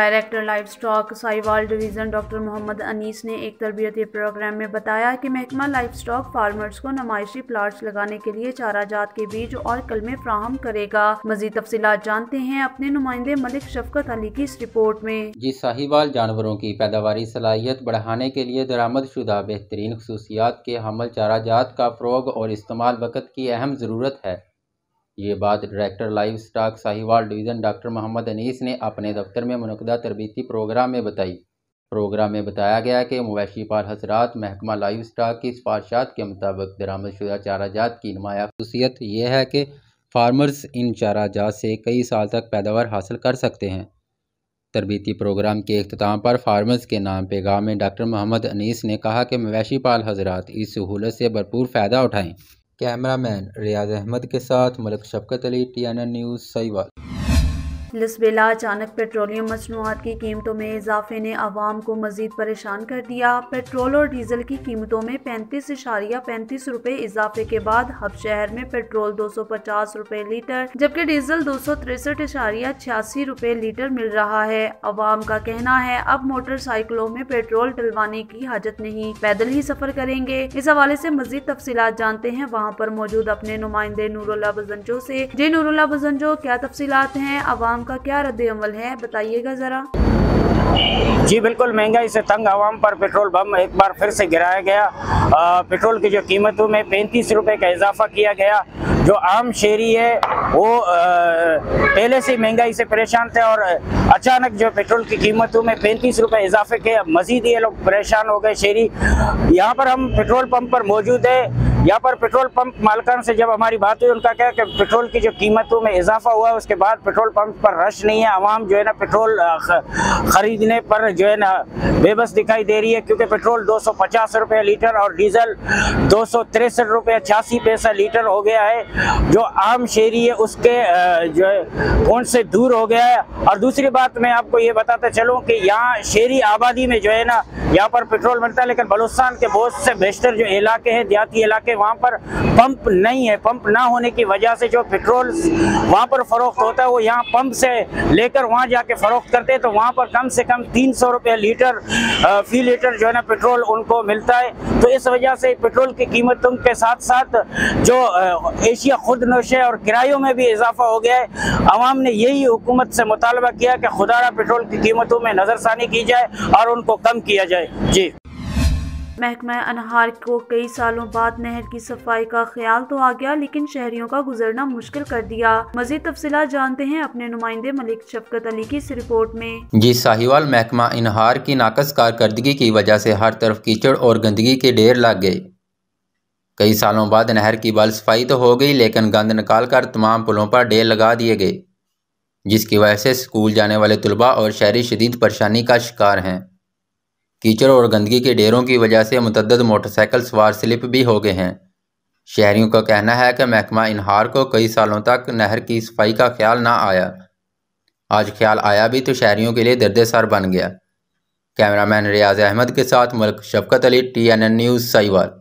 director life stock Sahiwal division doctor Mohammad Anees ने एक तरबियती programme में बताया कि महकमा लाइफ स्टॉक फार्मर्स को नुमाइशी प्लाट्स लगाने के लिए चारा जात के बीज और कलमे फ्राहम करेगा मजीद तफसी जानते हैं अपने नुमाइंदे मलिक शफकत अली की इस रिपोर्ट में जी साहिवाल जानवरों की पैदावार सलाहियत बढ़ाने के लिए दरामद शुदा बेहतरीन खसूसियात के हमल चारा जात का फ़रोग और इस्तेमाल वक़्त की अहम ज़रूरत है ये बात director life stock Sahiwal division doctor Mohammad Anees ने अपने दफ्तर में मनदा तरबती प्रोग्राम में बताई प्रोग्राम में बताया गया कि मवेशी पाल हजरात महकमा लाइफ स्टाक की सिफारशात के मुताबिक दरामदशुदा चाराजात की नुमाया खूसियत यह है कि फार्मर्स इन चाराजात से कई साल तक पैदावार हासिल कर सकते हैं तरबती प्रोग्राम के अख्ताम पर फार्मर्स के नाम गाँव में डॉक्टर मोहम्मद अनीस ने कहा कि मवेशी पाल हजरात इस सहूलत से भरपूर फ़ायदा उठाएँ कैमरामैन रियाज अहमद के साथ Malik Shafqat Ali T N N news Sahiwal Lasbela अचानक पेट्रोलियम मसनूआत की कीमतों में इजाफे ने आवाम को मजीद परेशान कर दिया पेट्रोल और डीजल की कीमतों में पैंतीस इशारिया पैंतीस रुपए इजाफे के बाद हब शहर में पेट्रोल दो सौ पचास रुपए लीटर जबकि डीजल दो सौ तिरसठ इशारिया छियासी रुपए लीटर मिल रहा है आवाम का कहना है अब मोटरसाइकिलों में पेट्रोल डलवाने की हाजत नहीं पैदल ही सफर करेंगे इस हवाले ऐसी मजीद तफसीत जानते हैं वहाँ पर मौजूद अपने नुमाइंदे नूरोला बजंजो ऐसी जी नूरोला बजंजो क्या तफसीत हैं आवाम आवाम का क्या रद्द अमल है बताइएगा ज़रा जी बिल्कुल महंगाई से तंग आवाम पर पेट्रोल बम एक बार फिर से गिराया गया आ, पेट्रोल की जो कीमतों में पैंतीस रुपए का इजाफा किया गया जो आम शेरी है वो आ, पहले से महंगाई से परेशान थे और अचानक जो पेट्रोल की कीमतों में पैंतीस रुपए इजाफे के मजीद ये लोग परेशान हो गए शेरी यहाँ पर हम पेट्रोल पंप पर मौजूद है यहाँ पर पेट्रोल पंप मालकान से जब हमारी बात हुई उनका क्या कि पेट्रोल की जो कीमतों में इजाफा हुआ है उसके बाद पेट्रोल पंप पर रश नहीं है आवाम जो है ना पेट्रोल ख़रीदने पर जो है ना बेबस दिखाई दे रही है क्योंकि पेट्रोल दो सौ लीटर और डीजल दो सौ पैसा लीटर हो गया है जो आम शहरी है उसके जो है से दूर हो गया है और दूसरी बात मैं आपको ये बताते चलूँ कि यहाँ शहरी आबादी में जो है ना यहाँ पर पेट्रोल मिलता है लेकिन बलुस्तान के बहुत से बेशतर जो इलाके हैं देहाती इलाके के वहाँ पर पंप नहीं है पंप ना होने की वजह से जो पेट्रोल वहाँ पर फरोख्त होता है वो यहाँ पंप से लेकर वहाँ जाके फरोख्त करते हैं तो वहाँ पर कम से कम तीन सौ रुपये लीटर फी लीटर जो है ना पेट्रोल उनको मिलता है तो इस वजह से पेट्रोल की कीमतों के साथ साथ जो एशिया खुद नोशे और किरायों में भी इजाफा हो गया है आवाम ने यही हुकूमत से मुतालबा किया कि खुदारा पेट्रोल की कीमतों में नज़रसानी की जाए और उनको कम किया जाए जी महकमा अनहार को कई सालों बाद नहर की सफाई का ख्याल तो आ गया लेकिन शहरियों का गुजरना मुश्किल कर दिया मजीद तफसला जानते हैं अपने नुमाइंदे मलिक शफकत अली की इस रिपोर्ट में जी साहिवाल महकमा इनहार की नाकस कारकर्दगी की वजह से हर तरफ कीचड़ और गंदगी के ढेर लग गए कई सालों बाद नहर की बाल सफाई तो हो गई लेकिन गंद निकाल कर तमाम पुलों पर ढेर लगा दिए गए जिसकी वजह से स्कूल जाने वाले तलबा और शहरी शदीद परेशानी का शिकार हैं कीचड़ और गंदगी के ढेरों की वजह से मतदद मोटरसाइकिल सवार स्लिप भी हो गए हैं शहरियों का कहना है कि महकमा इनहार को कई सालों तक नहर की सफाई का ख्याल ना आया आज ख्याल आया भी तो शहरियों के लिए दर्दसार बन गया कैमरामैन रियाज अहमद के साथ Malik Shafqat Ali T N N news Sahiwal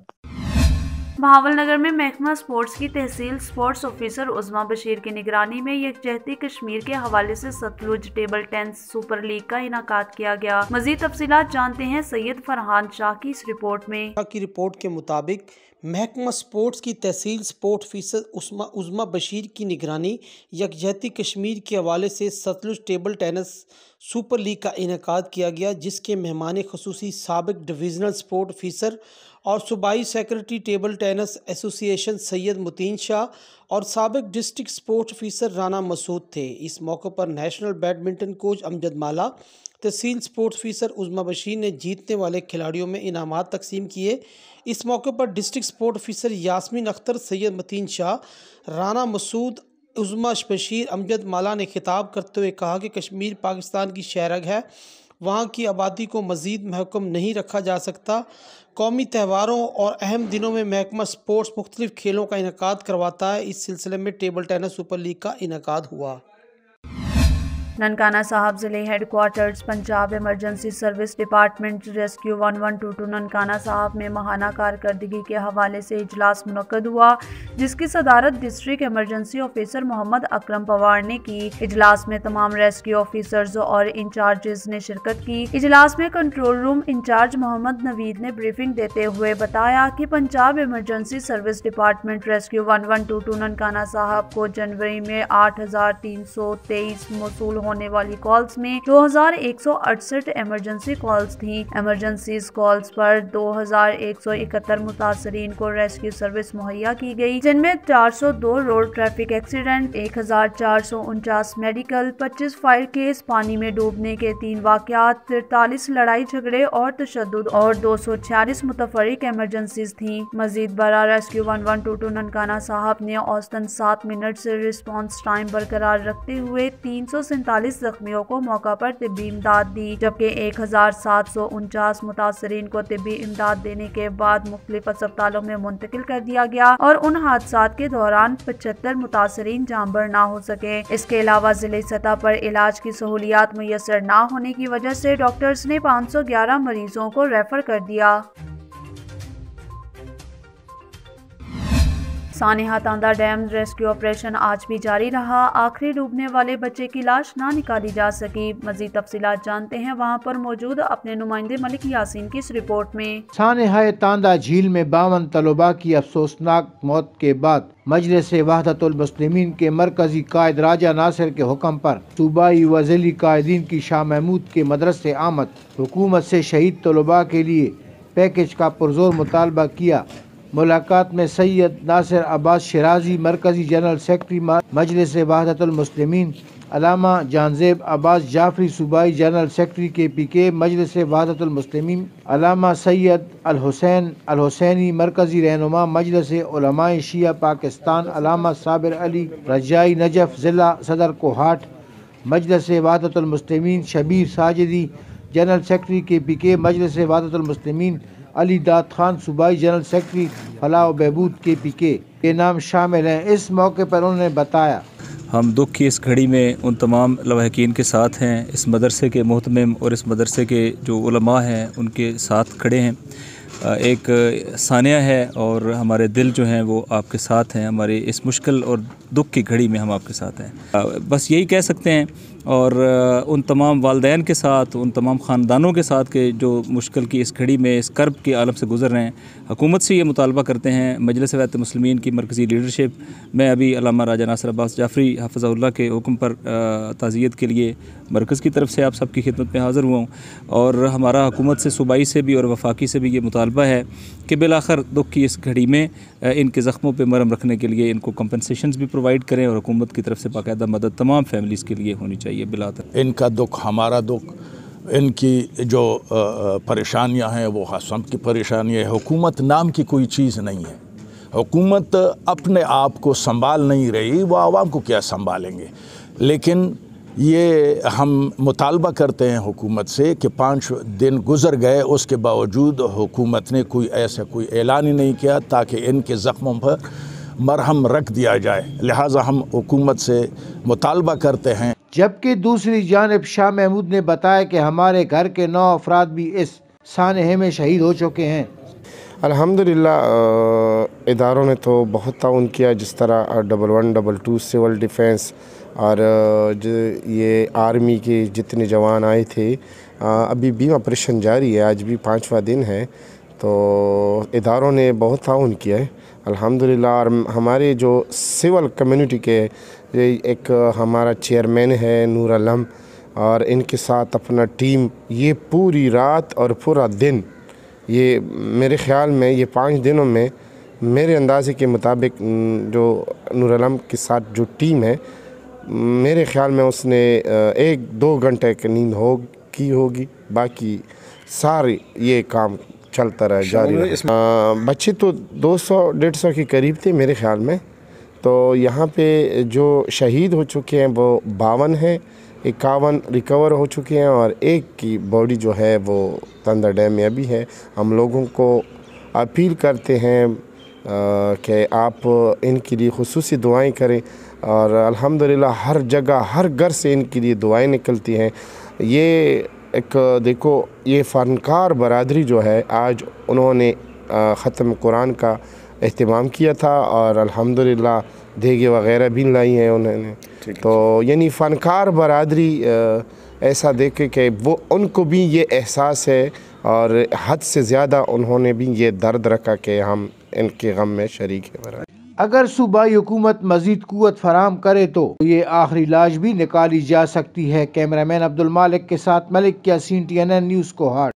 Bahawalnagar में महकमा स्पोर्ट्स की तहसील स्पोर्ट्स ऑफिसर उजमा बशीर की निगरानी में यकजहती कश्मीर के हवाले से Sutlej table tennis super league का इनका किया गया मजीद तफसी जानते हैं सैयद फरहान शाह की इस रिपोर्ट में की रिपोर्ट के मुताबिक महकमा स्पोर्ट्स की तहसील स्पोर्ट ऑफिसर उस्मा उज़मा बशीर की निगरानी यकजहती कश्मीर के हवाले से Sutlej table tennis super league का इनका किया गया जिसके मेहमान खसूसी सबक डिवीज़नल स्पोर्ट ऑफिसर और सूबाई secretary table tennis association Syed Mateen Shah और सबक district sports officer Rana Masood थे इस मौके पर national badminton coach Amjad Mala तहसील स्पोर्ट्स ऑफिसर उजमा बशीर ने जीतने वाले खिलाड़ियों में इनाम तकसीम किए इस मौके पर district sport officer Yasmin Akhtar Syed Mateen Shah Rana Masood Uzma Bashir Amjad Mala ने खिताब करते हुए कहा कि कश्मीर पाकिस्तान की शहरग है वहाँ की आबादी को मज़ीद महकम नहीं रखा जा सकता कौमी त्यौहारों और अहम दिनों में महकमा स्पोर्ट्स मुख्तलिफ़ खेलों का इनका करवाता है इस सिलसिले में टेबल टेनिस सुपर लीग का इनका हुआ ननकाना साहब ज़िले headquarters Punjab emergency service department rescue one one two two Nankana Sahib में महाना कारकर्दगी के हवाले से इजलास मुनद हुआ जिसकी सदारत district emergency officer Mohammad Akram Pawar ने की इजलास में तमाम रेस्क्यू ऑफिसर्स और इंचार्जेस ने शिरकत की इजलास में control room incharge Mohammad Naveed ने ब्रीफिंग देते हुए बताया कि Punjab emergency service department rescue one one two two Nankana Sahib को जनवरी में आठ हजार तीन सौ तेईस मौसू होने वाली कॉल्स में दो इमरजेंसी कॉल्स थी इमरजेंसी कॉल्स पर 2171 मुतासरीन को रेस्क्यू सर्विस मुहैया की गई जिनमें 402 रोड ट्रैफिक एक्सीडेंट एक मेडिकल 25 फायर केस पानी में डूबने के तीन वाकत तिरतालीस लड़ाई झगड़े और तशद और दो सौ छियालीस मुतफरक एमरजेंसी थी मजीद बरा rescue one one two two Nankana Sahib ने औसतन सात मिनट से रिस्पॉन्स टाइम बरकरार रखते हुए तीन सौ सैतालीस जख्मियों को मौका पर तिब्बी इमदाद दी जबकि एक हजार सात सौ उनचास मुतासरीन को तबी इमदाद देने के बाद मुख्तलिफ अस्पतालों में मुंतकिल कर दिया गया और उन हादसा के दौरान पचहत्तर मुतासरीन जामबर न हो सके इसके अलावा जिले सतह पर इलाज की सहूलियात मैसर न होने की वजह से डॉक्टर्स ने पाँच सौ ग्यारह मरीजों को रेफर कर दिया सानिहा तांदा डैम रेस्क्यू ऑपरेशन आज भी जारी रहा आखिरी डूबने वाले बच्चे की लाश ना निकाली जा सकी मजीद तफसी जानते हैं वहाँ पर मौजूद अपने नुमाइंदे मलिक यासीन की इस रिपोर्ट में सानिहा तांदा झील में बावन तलबा की अफसोसनाक मौत के बाद मजलिस वहादतमसलिमिन के मरकजी कायद राजा नासिर के हुक्म पर सूबाई वजली कायदीन की शाह महमूद के मदरसे आमद हुकूमत से शहीद तलबा के लिए पैकेज का पुरजोर मुतालबा किया मुलाकात में सैयद नासिर अब्बास शराजी मरकज़ी जनरल सेक्रटरी मजलिस वहादतमसलिमिन अलामा जानजेब अब्बास जाफरी सूबाई general secretary K P K Majlis Wahdatulmuslimeen अलामा सैयद अलहसैन अलहसैनी मरकज़ी रहनुमा मजलिस शिया पाकिस्तान अलामा साबिर अली रजाई नजफ ज़िला सदर Kohat Majlis Wahdatulmuslimeen Shabbir Sajidi general secretary K P K Majlis वहादतमसलिमिन Ali दाद खान सूबाई जनरल सेक्रेटरी फलाह बहबूद के पी के के नाम शामिल हैं इस मौके पर उन्होंने बताया हम दुख की इस घड़ी में उन तमाम लवाहकिन के साथ हैं इस मदरसे के महतम और इस मदरसे के जो उलमा हैं उनके साथ खड़े हैं एक सानिया है और हमारे दिल जो हैं वो आपके साथ हैं हमारे इस मुश्किल और दुख की घड़ी में हम आपके साथ हैं बस यही कह सकते हैं और उन तमाम वालदेन के साथ उन तमाम ख़ानदानों के साथ के जो मुश्किल की इस घड़ी में इस कर्ब के आलम से गुजर रहे हैं हकूमत से ये मुतालबा करते हैं मजलिस वैत मुसलमिन की मरकज़ी लीडरशिप मैं अभी अलामा राजा नासर अब्बास जाफरी हाफजाउल्ला के हुक्म पर ताज़ियत के लिए मरकज़ की तरफ से आप सबकी खिदमत में हाज़िर हुआ हूँ और हमारा हुकूमत से सूबाई से भी और वफाकी से भी ये मुतालबा है कि बिलाखर दुख की इस घड़ी में इनके ज़ख्मों पर मरम रखने के लिए इनको कम्पनसेशन भी प्रोवाइड करें और हुकूमत की तरफ से बाकायदा मदद तमाम फैमिलीज़ के लिए होनी चाहिए चाहिए बिलातर इनका दुख हमारा दुख इनकी जो परेशानियां हैं वो हसम की परेशानी है हुकूमत नाम की कोई चीज़ नहीं है हुकूमत अपने आप को संभाल नहीं रही वो आवाम को क्या संभालेंगे लेकिन ये हम मुतालबा करते हैं हुकूमत से कि पाँच दिन गुजर गए उसके बावजूद हुकूमत ने कोई ऐसा कोई ऐलान ही नहीं किया ताकि इनके ज़ख्मों पर मरहम रख दिया जाए लिहाजा हम हुकूमत से मुतालबा करते हैं जबकि दूसरी जानब शाह महमूद ने बताया कि हमारे घर के नौ अफराद भी इस सानहे में शहीद हो चुके हैं अलहमदिल्ला इदारों ने तो बहुत ताउन किया जिस तरह double one double two civil defence और ये आर्मी के जितने जवान आए थे अभी भी ऑपरेशन जारी है आज भी पाँचवा दिन है तो इदारों ने बहुत ताउन किया है अल्हम्दुलिल्लाह और हमारे जो सिविल कम्युनिटी के एक हमारा चेयरमैन है नूर आलम और इनके साथ अपना टीम ये पूरी रात और पूरा दिन ये मेरे ख़्याल में ये पाँच दिनों में मेरे अंदाजे के मुताबिक जो नूर आलम के साथ जो टीम है मेरे ख़्याल में उसने एक दो घंटे की नींद हो की होगी बाकी सारे ये काम चलता रहा जारी बच्चे तो 200 सौ के करीब थे मेरे ख्याल में तो यहाँ पे जो शहीद हो चुके हैं वो बावन हैं इक्यावन रिकवर हो चुके हैं और एक की बॉडी जो है वो तंदर डैम में अभी है हम लोगों को अपील करते हैं कि आप इनके लिए खसूस दुआएं करें और अल्हम्दुलिल्लाह हर जगह हर घर से इनके लिए दुआएं निकलती हैं ये एक देखो ये फ़नकार बरदरी जो है आज उन्होंने ख़त्म कुरान का अहतमाम किया था और अलहमदिल्ला देगे वगैरह भी लाई हैं उन्होंने तो यानी फ़नकार बरदरी ऐसा देखे कि वो उनको भी ये एहसास है और हद से ज़्यादा उन्होंने भी ये दर्द रखा कि हम इनके गम में शरीक हैं अगर सूबाई हुकूमत मजीद कुत फराम करे तो ये आखिरी लाश भी निकाली जा सकती है कैमरा मैन अब्दुल मालिक के साथ Malik Yasin T N N news को हार्ट